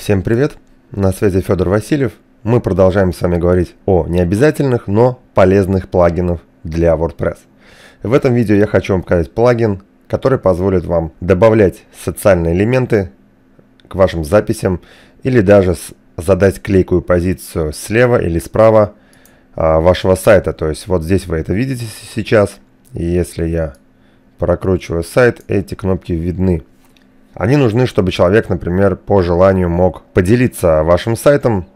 Всем привет! На связи Федор Васильев. Мы продолжаем с вами говорить о необязательных, но полезных плагинах для WordPress. В этом видео я хочу вам показать плагин, который позволит вам добавлять социальные элементы к вашим записям или даже задать клейкую позицию слева или справа а, вашего сайта. То есть вот здесь вы это видите сейчас. И если я прокручиваю сайт, эти кнопки видны. Они нужны, чтобы человек, например, по желанию мог поделиться вашим сайтом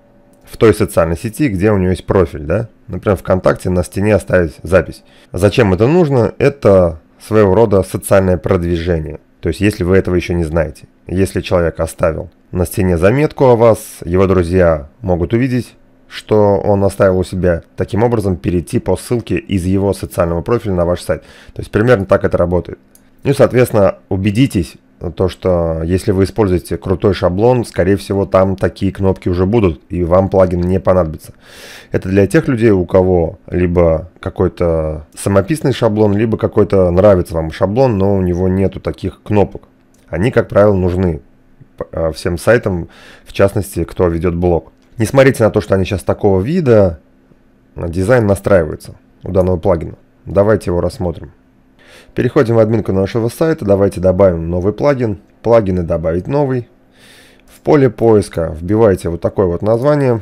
в той социальной сети, где у него есть профиль, да? Например, ВКонтакте на стене оставить запись. Зачем это нужно? Это своего рода социальное продвижение. То есть, если вы этого еще не знаете. Если человек оставил на стене заметку о вас, его друзья могут увидеть, что он оставил у себя, таким образом перейти по ссылке из его социального профиля на ваш сайт. То есть примерно так это работает. Ну и, соответственно, убедитесь, то, что если вы используете крутой шаблон, скорее всего там такие кнопки уже будут, и вам плагин не понадобится. Это для тех людей, у кого либо какой-то самописный шаблон, либо какой-то нравится вам шаблон, но у него нету таких кнопок. Они, как правило, нужны а, всем сайтам, в частности, кто ведет блог. Не смотрите на то, что они сейчас такого вида, дизайн настраивается у данного плагина. Давайте его рассмотрим. Переходим в админку нашего сайта, давайте добавим новый плагин, плагины добавить новый. В поле поиска вбивайте вот такое вот название,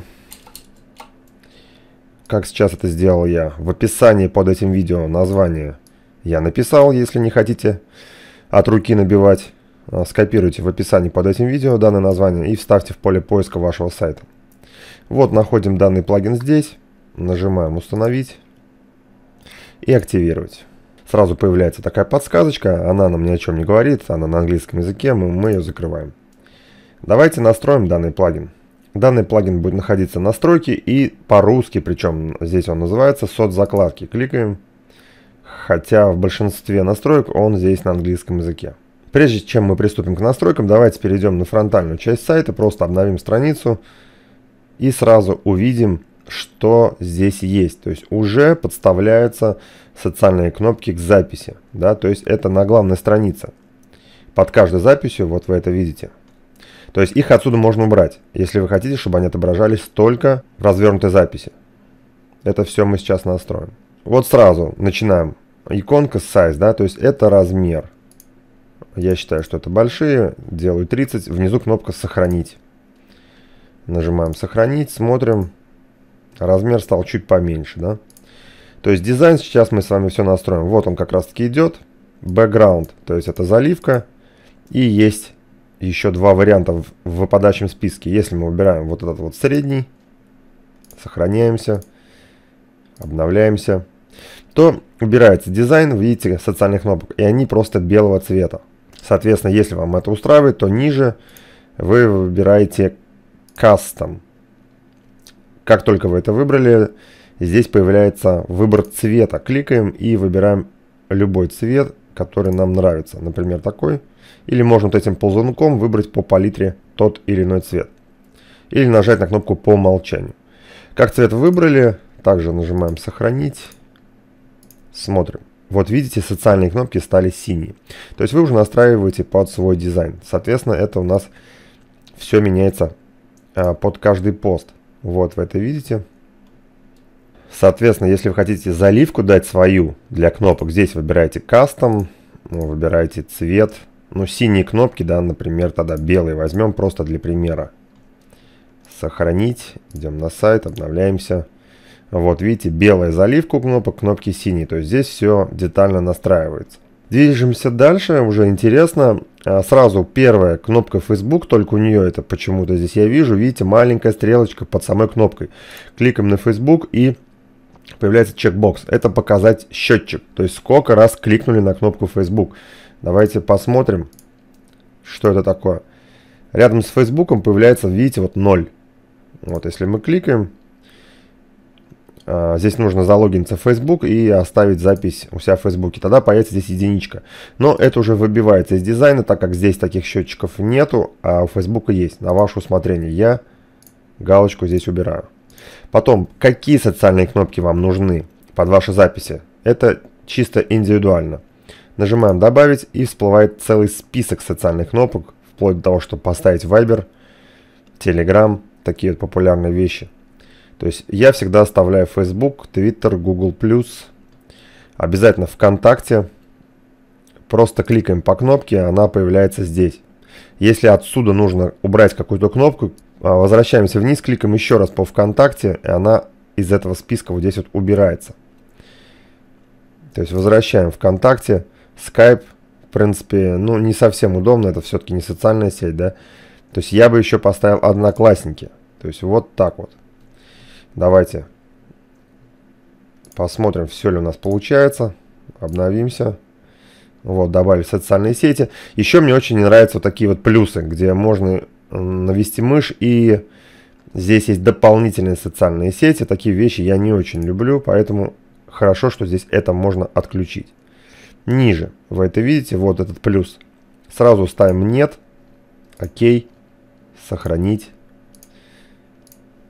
как сейчас это сделал я. В описании под этим видео название я написал, если не хотите от руки набивать. А, скопируйте в описании под этим видео данное название и вставьте в поле поиска вашего сайта. Вот находим данный плагин здесь, нажимаем установить и активировать. Сразу появляется такая подсказочка, она нам ни о чем не говорит, она на английском языке, мы, мы ее закрываем. Давайте настроим данный плагин. Данный плагин будет находиться в настройке и по-русски, причем здесь он называется соцзакладки. Кликаем, хотя в большинстве настроек он здесь на английском языке. Прежде чем мы приступим к настройкам, давайте перейдем на фронтальную часть сайта, просто обновим страницу и сразу увидим что здесь есть. То есть уже подставляются социальные кнопки к записи. Да? То есть это на главной странице. Под каждой записью, вот вы это видите. То есть их отсюда можно убрать, если вы хотите, чтобы они отображались только в развернутой записи. Это все мы сейчас настроим. Вот сразу начинаем. Иконка size, да, то есть это размер. Я считаю, что это большие, делаю 30. Внизу кнопка сохранить. Нажимаем сохранить, смотрим. А размер стал чуть поменьше, да? То есть дизайн сейчас мы с вами все настроим. Вот он как раз таки идет. Background, то есть это заливка. И есть еще два варианта в выпадающем списке. Если мы выбираем вот этот вот средний, сохраняемся, обновляемся, то убирается дизайн, видите, социальных кнопок, и они просто белого цвета. Соответственно, если вам это устраивает, то ниже вы выбираете кастом. Как только вы это выбрали, здесь появляется выбор цвета. Кликаем и выбираем любой цвет, который нам нравится. Например, такой. Или можно вот этим ползунком выбрать по палитре тот или иной цвет. Или нажать на кнопку по умолчанию. Как цвет выбрали, также нажимаем «Сохранить». Смотрим. Вот видите, социальные кнопки стали синие. То есть вы уже настраиваете под свой дизайн. Соответственно, это у нас все меняется а, под каждый пост. Вот, вы это видите. Соответственно, если вы хотите заливку дать свою для кнопок, здесь выбираете кастом, ну, выбираете цвет. Ну, синие кнопки, да, например, тогда белые возьмем просто для примера. Сохранить. Идем на сайт, обновляемся. Вот, видите, белая заливка у кнопок, кнопки синие. То есть здесь все детально настраивается. Движемся дальше, уже интересно. А, сразу первая кнопка Facebook, только у нее это почему-то здесь я вижу. Видите, маленькая стрелочка под самой кнопкой. Кликаем на Facebook и появляется чекбокс. Это показать счетчик, то есть сколько раз кликнули на кнопку Facebook. Давайте посмотрим, что это такое. Рядом с Facebook появляется, видите, вот 0. Вот если мы кликаем, а, здесь нужно залогиниться в Facebook и оставить запись у себя в Facebook. Тогда появится здесь единичка. Но это уже выбивается из дизайна, так как здесь таких счетчиков нету, а у Facebook есть. На ваше усмотрение. Я галочку здесь убираю. Потом, какие социальные кнопки вам нужны под ваши записи? Это чисто индивидуально. Нажимаем «Добавить» и всплывает целый список социальных кнопок, вплоть до того, чтобы поставить Viber, Telegram, такие вот популярные вещи – то есть я всегда оставляю Facebook, Twitter, Google+, обязательно ВКонтакте. Просто кликаем по кнопке, она появляется здесь. Если отсюда нужно убрать какую-то кнопку, а, возвращаемся вниз, кликаем еще раз по ВКонтакте, и она из этого списка вот здесь вот убирается. То есть возвращаем ВКонтакте, Skype, в принципе, ну не совсем удобно, это все-таки не социальная сеть, да. То есть я бы еще поставил Одноклассники. То есть вот так вот. Давайте посмотрим, все ли у нас получается. Обновимся. Вот, добавили социальные сети. Еще мне очень нравятся вот такие вот плюсы, где можно навести мышь и здесь есть дополнительные социальные сети. Такие вещи я не очень люблю, поэтому хорошо, что здесь это можно отключить. Ниже вы это видите, вот этот плюс. Сразу ставим нет, окей, сохранить.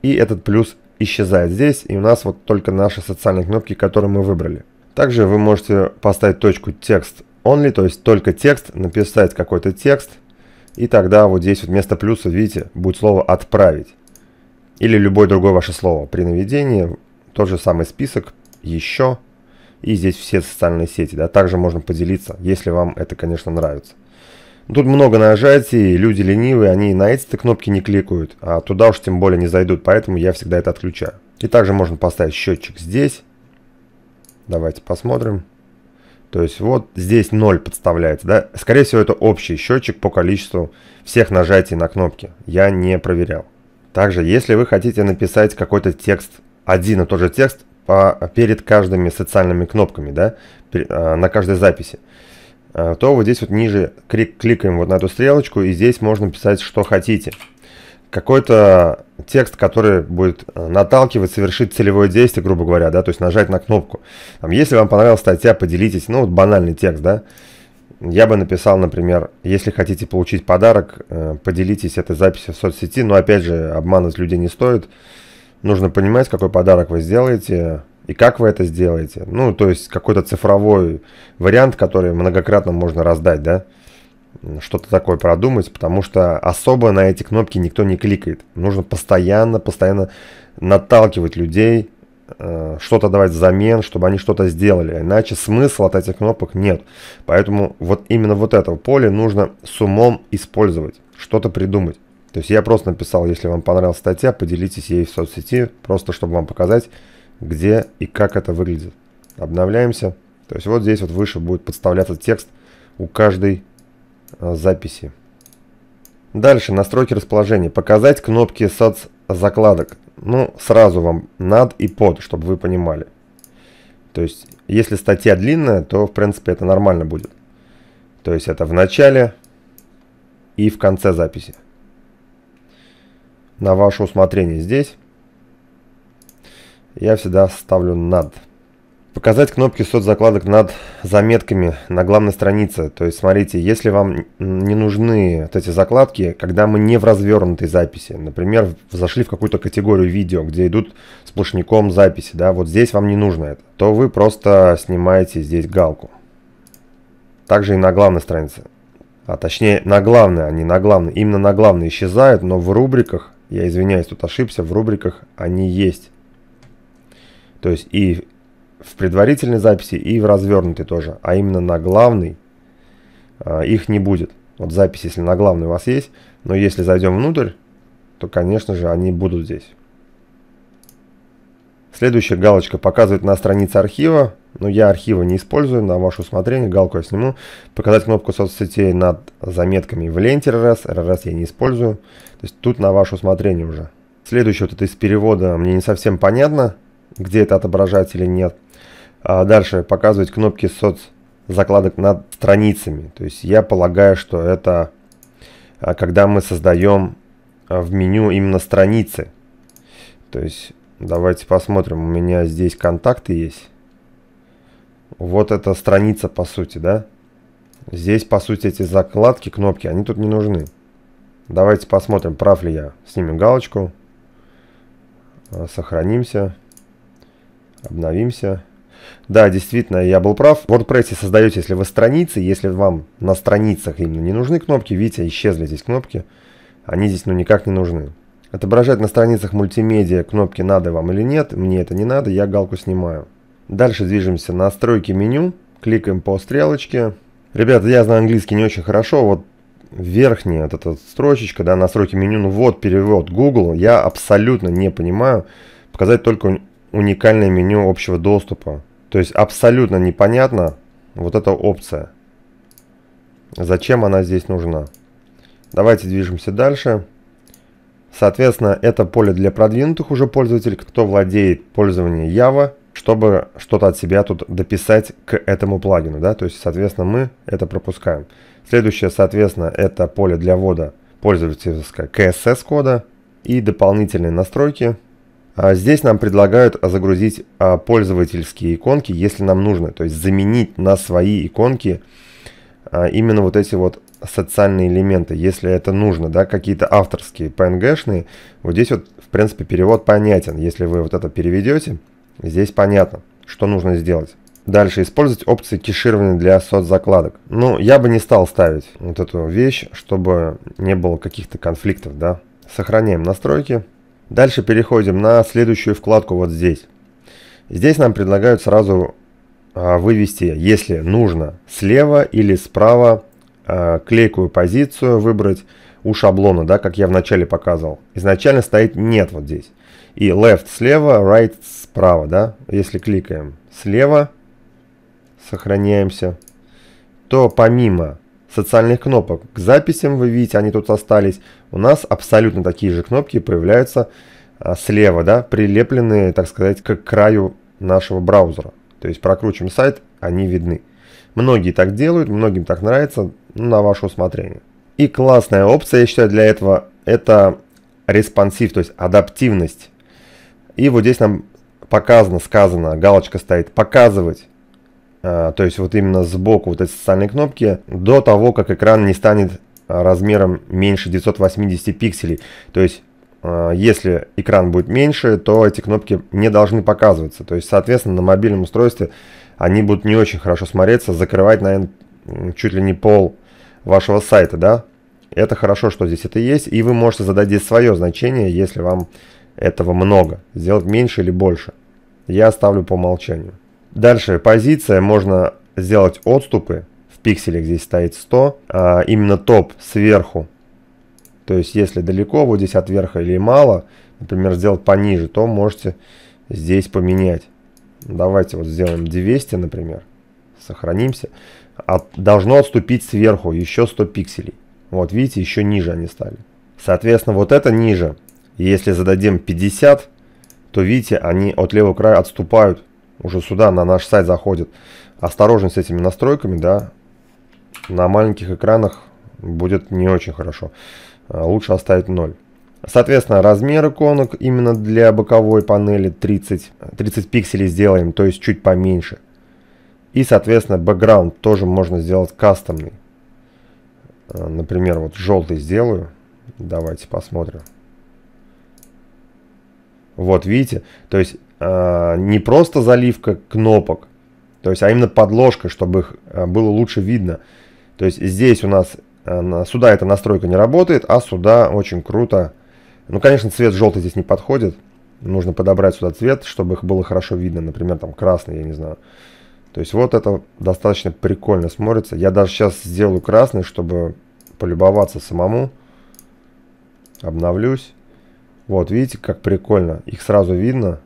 И этот плюс исчезает здесь, и у нас вот только наши социальные кнопки, которые мы выбрали. Также вы можете поставить точку текст only, то есть только текст, написать какой-то текст, и тогда вот здесь вот вместо плюса, видите, будет слово «отправить». Или любое другое ваше слово. При наведении тот же самый список, еще, и здесь все социальные сети. Да. Также можно поделиться, если вам это, конечно, нравится. Тут много нажатий, люди ленивые, они на эти-то кнопки не кликают, а туда уж тем более не зайдут, поэтому я всегда это отключаю. И также можно поставить счетчик здесь. Давайте посмотрим. То есть вот здесь 0 подставляется, да? Скорее всего, это общий счетчик по количеству всех нажатий на кнопки. Я не проверял. Также, если вы хотите написать какой-то текст, один и тот же текст перед каждыми социальными кнопками, да, а, на каждой записи, Э, то вот здесь вот ниже клик, кликаем вот на эту стрелочку, и здесь можно писать, что хотите. Какой-то текст, который будет э, наталкивать, совершить целевое действие, грубо говоря, да, то есть нажать на кнопку. Там, если вам понравилась статья, поделитесь, ну вот банальный текст, да. Я бы написал, например, если хотите получить подарок, э, поделитесь этой записью в соцсети, но опять же, обманывать людей не стоит. Нужно понимать, какой подарок вы сделаете, и как вы это сделаете. Ну, то есть какой-то цифровой вариант, который многократно можно раздать, да, что-то такое продумать, потому что особо на эти кнопки никто не кликает. Нужно постоянно, постоянно наталкивать людей, э, что-то давать взамен, чтобы они что-то сделали. Иначе смысла от этих кнопок нет. Поэтому вот именно вот это поле нужно с умом использовать, что-то придумать. То есть я просто написал, если вам понравилась статья, поделитесь ей в соцсети, просто чтобы вам показать, где и как это выглядит. Обновляемся. То есть вот здесь вот выше будет подставляться текст у каждой а, записи. Дальше настройки расположения. Показать кнопки соц. закладок. Ну, сразу вам над и под, чтобы вы понимали. То есть, если статья длинная, то, в принципе, это нормально будет. То есть, это в начале и в конце записи. На ваше усмотрение здесь я всегда ставлю над. Показать кнопки соцзакладок над заметками на главной странице. То есть, смотрите, если вам не нужны вот эти закладки, когда мы не в развернутой записи, например, зашли в какую-то категорию видео, где идут сплошняком записи, да, вот здесь вам не нужно это, то вы просто снимаете здесь галку. Также и на главной странице. А точнее, на главной, а не на главной. Именно на главной исчезают, но в рубриках, я извиняюсь, тут ошибся, в рубриках они есть. То есть и в предварительной записи, и в развернутой тоже. А именно на главной э, а, их не будет. Вот запись, если на главной у вас есть, но если зайдем внутрь, то, конечно же, они будут здесь. Следующая галочка показывает на странице архива, но я архива не использую, на ваше усмотрение, галку я сниму. Показать кнопку соцсетей над заметками в ленте РРС, РРС я не использую, то есть тут на ваше усмотрение уже. Следующее вот это из перевода мне не совсем понятно, где это отображать или нет. А дальше показывать кнопки соц закладок над страницами. То есть я полагаю, что это а, когда мы создаем а, в меню именно страницы. То есть давайте посмотрим. У меня здесь контакты есть. Вот эта страница по сути, да? Здесь по сути эти закладки, кнопки, они тут не нужны. Давайте посмотрим, прав ли я. Снимем галочку. А, сохранимся. Обновимся. Да, действительно, я был прав. В WordPress создаете, если вы страницы, если вам на страницах именно не нужны кнопки, видите, исчезли здесь кнопки, они здесь ну никак не нужны. Отображать на страницах мультимедиа кнопки надо вам или нет, мне это не надо, я галку снимаю. Дальше движемся на настройки меню, кликаем по стрелочке. Ребята, я знаю английский не очень хорошо, вот верхняя вот эта строчечка, да, настройки меню, ну вот перевод Google, я абсолютно не понимаю, показать только уникальное меню общего доступа. То есть абсолютно непонятно вот эта опция. Зачем она здесь нужна? Давайте движемся дальше. Соответственно, это поле для продвинутых уже пользователей, кто владеет пользованием Java, чтобы что-то от себя тут дописать к этому плагину. Да? То есть, соответственно, мы это пропускаем. Следующее, соответственно, это поле для ввода пользовательского CSS-кода и дополнительные настройки – а здесь нам предлагают загрузить а, пользовательские иконки, если нам нужно. То есть заменить на свои иконки а, именно вот эти вот социальные элементы, если это нужно, да, какие-то авторские PNG-шные. Вот здесь вот, в принципе, перевод понятен. Если вы вот это переведете, здесь понятно, что нужно сделать. Дальше использовать опции кеширования для соцзакладок. Ну, я бы не стал ставить вот эту вещь, чтобы не было каких-то конфликтов, да. Сохраняем настройки. Дальше переходим на следующую вкладку вот здесь. Здесь нам предлагают сразу а, вывести, если нужно, слева или справа а, клейкую позицию выбрать у шаблона, да, как я вначале показывал. Изначально стоит нет вот здесь. И left слева, right справа, да. Если кликаем слева, сохраняемся, то помимо социальных кнопок. К записям вы видите, они тут остались. У нас абсолютно такие же кнопки появляются а, слева, да, прилепленные, так сказать, к краю нашего браузера. То есть прокручиваем сайт, они видны. Многие так делают, многим так нравится, ну, на ваше усмотрение. И классная опция, я считаю, для этого это респонсив, то есть адаптивность. И вот здесь нам показано, сказано, галочка стоит «Показывать». А, то есть вот именно сбоку вот этой социальной кнопки, до того, как экран не станет а, размером меньше 980 пикселей. То есть а, если экран будет меньше, то эти кнопки не должны показываться. То есть, соответственно, на мобильном устройстве они будут не очень хорошо смотреться, закрывать, наверное, чуть ли не пол вашего сайта, да? Это хорошо, что здесь это есть, и вы можете задать здесь свое значение, если вам этого много. Сделать меньше или больше. Я оставлю по умолчанию. Дальше позиция, можно сделать отступы. В пикселях здесь стоит 100, а именно топ сверху. То есть если далеко, вот здесь от верха или мало, например, сделать пониже, то можете здесь поменять. Давайте вот сделаем 200, например. Сохранимся. От, должно отступить сверху еще 100 пикселей. Вот видите, еще ниже они стали. Соответственно, вот это ниже. Если зададим 50, то видите, они от левого края отступают уже сюда, на наш сайт заходит. Осторожен с этими настройками, да. На маленьких экранах будет не очень хорошо. А, лучше оставить 0. Соответственно, размер иконок именно для боковой панели 30, 30 пикселей сделаем, то есть чуть поменьше. И, соответственно, бэкграунд тоже можно сделать кастомный. А, например, вот желтый сделаю. Давайте посмотрим. Вот, видите? То есть Э, не просто заливка кнопок, то есть, а именно подложка, чтобы их э, было лучше видно. То есть здесь у нас э, сюда эта настройка не работает, а сюда очень круто. Ну, конечно, цвет желтый здесь не подходит. Нужно подобрать сюда цвет, чтобы их было хорошо видно. Например, там красный, я не знаю. То есть вот это достаточно прикольно смотрится. Я даже сейчас сделаю красный, чтобы полюбоваться самому. Обновлюсь. Вот, видите, как прикольно. Их сразу видно.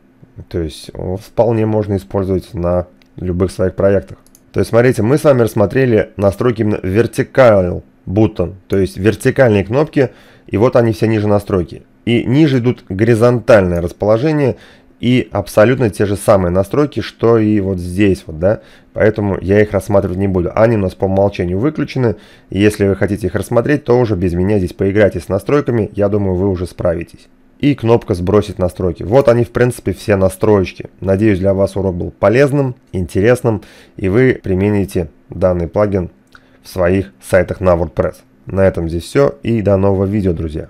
То есть вполне можно использовать на любых своих проектах. То есть смотрите, мы с вами рассмотрели настройки именно вертикал бутон, то есть вертикальные кнопки, и вот они все ниже настройки. И ниже идут горизонтальное расположение и абсолютно те же самые настройки, что и вот здесь вот, да. Поэтому я их рассматривать не буду. Они у нас по умолчанию выключены. И если вы хотите их рассмотреть, то уже без меня здесь поиграйте с настройками. Я думаю, вы уже справитесь и кнопка «Сбросить настройки». Вот они, в принципе, все настроечки. Надеюсь, для вас урок был полезным, интересным, и вы примените данный плагин в своих сайтах на WordPress. На этом здесь все, и до нового видео, друзья.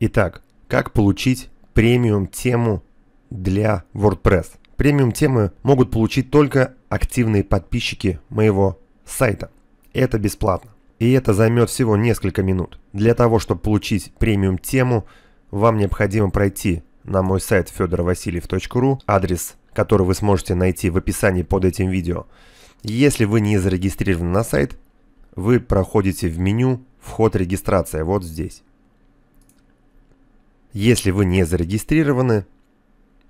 Итак, как получить премиум тему для WordPress? Премиум темы могут получить только активные подписчики моего сайта. Это бесплатно. И это займет всего несколько минут. Для того, чтобы получить премиум-тему, вам необходимо пройти на мой сайт федоровасильев.ру, адрес, который вы сможете найти в описании под этим видео. Если вы не зарегистрированы на сайт, вы проходите в меню «Вход регистрация» вот здесь. Если вы не зарегистрированы,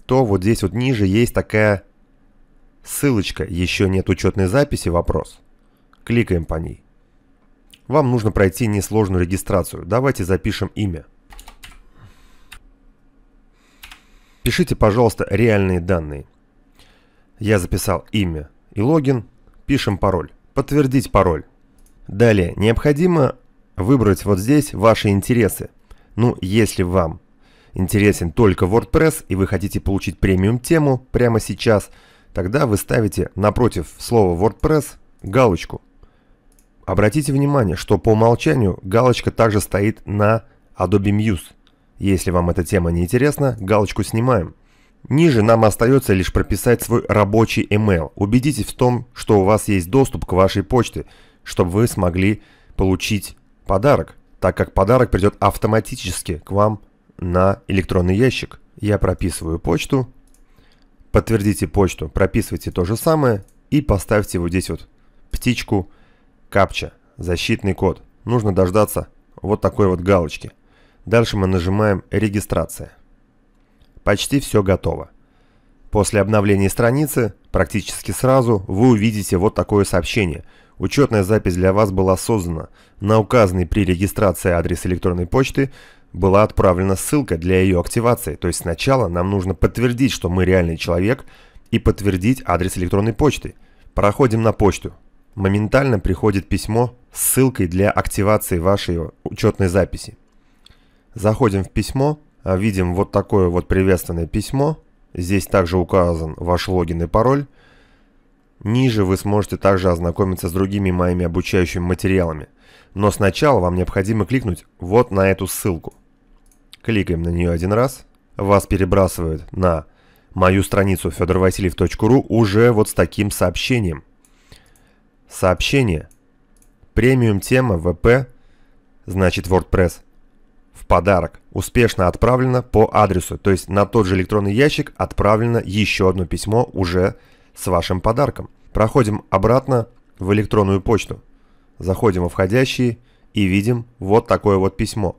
то вот здесь вот ниже есть такая ссылочка «Еще нет учетной записи? Вопрос». Кликаем по ней. Вам нужно пройти несложную регистрацию. Давайте запишем имя. Пишите, пожалуйста, реальные данные. Я записал имя и логин. Пишем пароль. Подтвердить пароль. Далее, необходимо выбрать вот здесь ваши интересы. Ну, если вам интересен только WordPress и вы хотите получить премиум тему прямо сейчас, тогда вы ставите напротив слова WordPress галочку – Обратите внимание, что по умолчанию галочка также стоит на Adobe Muse. Если вам эта тема не интересна, галочку снимаем. Ниже нам остается лишь прописать свой рабочий email. Убедитесь в том, что у вас есть доступ к вашей почте, чтобы вы смогли получить подарок, так как подарок придет автоматически к вам на электронный ящик. Я прописываю почту, подтвердите почту, прописывайте то же самое и поставьте вот здесь вот птичку, капча, защитный код. Нужно дождаться вот такой вот галочки. Дальше мы нажимаем «Регистрация». Почти все готово. После обновления страницы, практически сразу, вы увидите вот такое сообщение. Учетная запись для вас была создана. На указанный при регистрации адрес электронной почты была отправлена ссылка для ее активации. То есть сначала нам нужно подтвердить, что мы реальный человек, и подтвердить адрес электронной почты. Проходим на почту моментально приходит письмо с ссылкой для активации вашей учетной записи. Заходим в письмо, а видим вот такое вот приветственное письмо. Здесь также указан ваш логин и пароль. Ниже вы сможете также ознакомиться с другими моими обучающими материалами. Но сначала вам необходимо кликнуть вот на эту ссылку. Кликаем на нее один раз. Вас перебрасывают на мою страницу fedorvasiliev.ru уже вот с таким сообщением – Сообщение. Премиум тема ВП, значит WordPress, в подарок. Успешно отправлено по адресу, то есть на тот же электронный ящик отправлено еще одно письмо уже с вашим подарком. Проходим обратно в электронную почту. Заходим во входящие и видим вот такое вот письмо.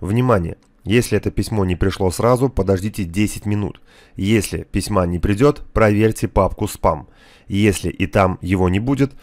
Внимание! Если это письмо не пришло сразу, подождите 10 минут. Если письма не придет, проверьте папку «Спам». Если и там его не будет –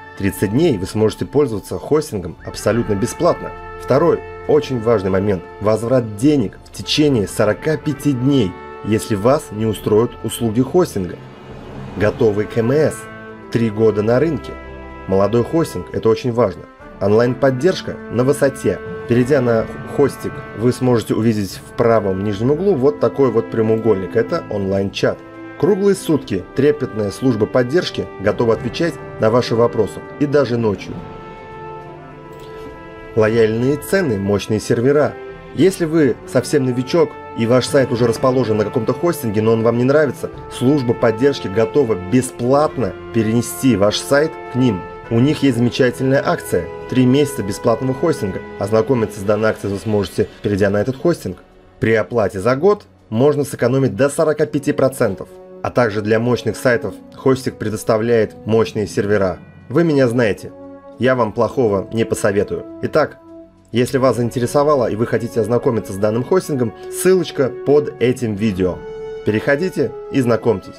30 дней вы сможете пользоваться хостингом абсолютно бесплатно. Второй очень важный момент – возврат денег в течение 45 дней, если вас не устроят услуги хостинга. Готовый КМС – 3 года на рынке. Молодой хостинг – это очень важно. Онлайн-поддержка на высоте. Перейдя на хостик, вы сможете увидеть в правом нижнем углу вот такой вот прямоугольник – это онлайн-чат – Круглые сутки трепетная служба поддержки готова отвечать на ваши вопросы и даже ночью. Лояльные цены, мощные сервера. Если вы совсем новичок и ваш сайт уже расположен на каком-то хостинге, но он вам не нравится, служба поддержки готова бесплатно перенести ваш сайт к ним. У них есть замечательная акция – 3 месяца бесплатного хостинга. Ознакомиться с данной акцией вы сможете, перейдя на этот хостинг. При оплате за год можно сэкономить до 45% а также для мощных сайтов хостик предоставляет мощные сервера. Вы меня знаете, я вам плохого не посоветую. Итак, если вас заинтересовало и вы хотите ознакомиться с данным хостингом, ссылочка под этим видео. Переходите и знакомьтесь.